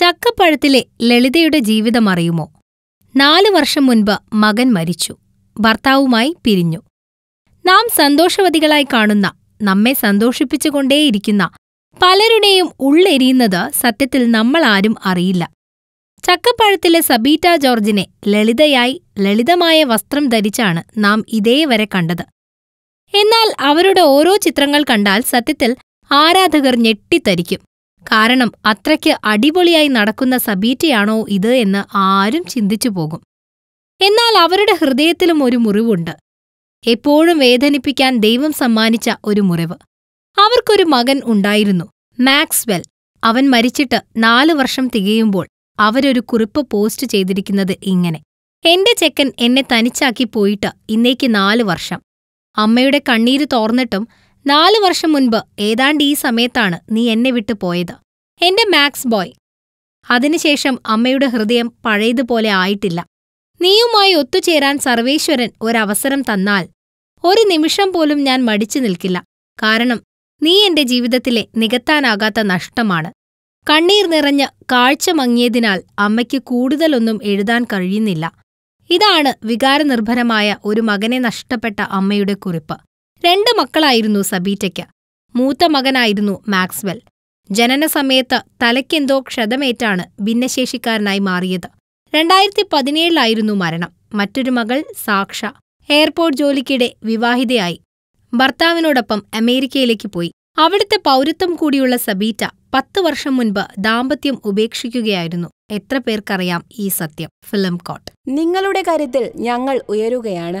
ചക്കപ്പഴത്തിലെ ലളിതയുടെ ജീവിതം അറിയുമോ നാലു വർഷം മുൻപ് മകൻ മരിച്ചു ഭർത്താവുമായി പിരിഞ്ഞു നാം സന്തോഷവതികളായി കാണുന്ന നമ്മെ സന്തോഷിപ്പിച്ചുകൊണ്ടേയിരിക്കുന്ന പലരുടെയും ഉള്ളെരിയുന്നത് സത്യത്തിൽ നമ്മളാരും അറിയില്ല ചക്കപ്പഴത്തിലെ സബീറ്റ ജോർജിനെ ലളിതയായി ലളിതമായ വസ്ത്രം ധരിച്ചാണ് നാം ഇതേവരെ കണ്ടത് എന്നാൽ അവരുടെ ഓരോ ചിത്രങ്ങൾ കണ്ടാൽ സത്യത്തിൽ ആരാധകർ ഞെട്ടിത്തരിക്കും കാരണം അത്രയ്ക്ക് അടിപൊളിയായി നടക്കുന്ന സബീറ്റയാണോ ഇത് എന്ന് ആരും ചിന്തിച്ചു പോകും എന്നാൽ അവരുടെ ഹൃദയത്തിലും ഒരു മുറിവുണ്ട് എപ്പോഴും വേദനിപ്പിക്കാൻ ദൈവം സമ്മാനിച്ച ഒരു മുറിവ് അവർക്കൊരു മകൻ ഉണ്ടായിരുന്നു മാക്സ്വെൽ അവൻ മരിച്ചിട്ട് നാലു വർഷം തികയുമ്പോൾ അവരൊരു കുറിപ്പ് പോസ്റ്റ് ചെയ്തിരിക്കുന്നത് ഇങ്ങനെ എന്റെ ചെക്കൻ എന്നെ തനിച്ചാക്കി പോയിട്ട് ഇന്നേക്ക് നാലു വർഷം അമ്മയുടെ കണ്ണീര് തോർന്നിട്ടും നാലു വർഷം മുൻപ് ഏതാണ്ട് ഈ സമയത്താണ് നീ എന്നെ വിട്ടു പോയത് എന്റെ മാക്സ് ബോയ് അതിനുശേഷം അമ്മയുടെ ഹൃദയം പഴയതുപോലെ ആയിട്ടില്ല നീയുമായി ഒത്തുചേരാൻ സർവേശ്വരൻ ഒരവസരം തന്നാൽ ഒരു നിമിഷം പോലും ഞാൻ മടിച്ചു നിൽക്കില്ല കാരണം നീ എന്റെ ജീവിതത്തിലെ നികത്താനാകാത്ത നഷ്ടമാണ് കണ്ണീർ നിറഞ്ഞ് കാഴ്ച മങ്ങിയതിനാൽ അമ്മയ്ക്ക് കൂടുതലൊന്നും എഴുതാൻ കഴിയുന്നില്ല ഇതാണ് വികാരനിർഭരമായ ഒരു മകനെ നഷ്ടപ്പെട്ട അമ്മയുടെ കുറിപ്പ് രണ്ട് മക്കളായിരുന്നു സബീറ്റയ്ക്ക് മൂത്ത മകനായിരുന്നു മാക്സ്വെൽ ജനന സമയത്ത് തലയ്ക്കെന്തോ ക്ഷതമേറ്റാണ് ഭിന്നശേഷിക്കാരനായി മാറിയത് രണ്ടായിരത്തി പതിനേഴിലായിരുന്നു മരണം മറ്റൊരു മകൾ സാക്ഷ എയർപോർട്ട് ജോലിക്കിടെ വിവാഹിതയായി ഭർത്താവിനോടൊപ്പം അമേരിക്കയിലേക്ക് പോയി അവിടുത്തെ പൗരത്വം കൂടിയുള്ള സബീറ്റ പത്ത് വർഷം മുൻപ് ദാമ്പത്യം ഉപേക്ഷിക്കുകയായിരുന്നു എത്ര പേർക്കറിയാം ഈ സത്യം ഫിലിം കോട്ട് നിങ്ങളുടെ കാര്യത്തിൽ ഞങ്ങൾ ഉയരുകയാണ്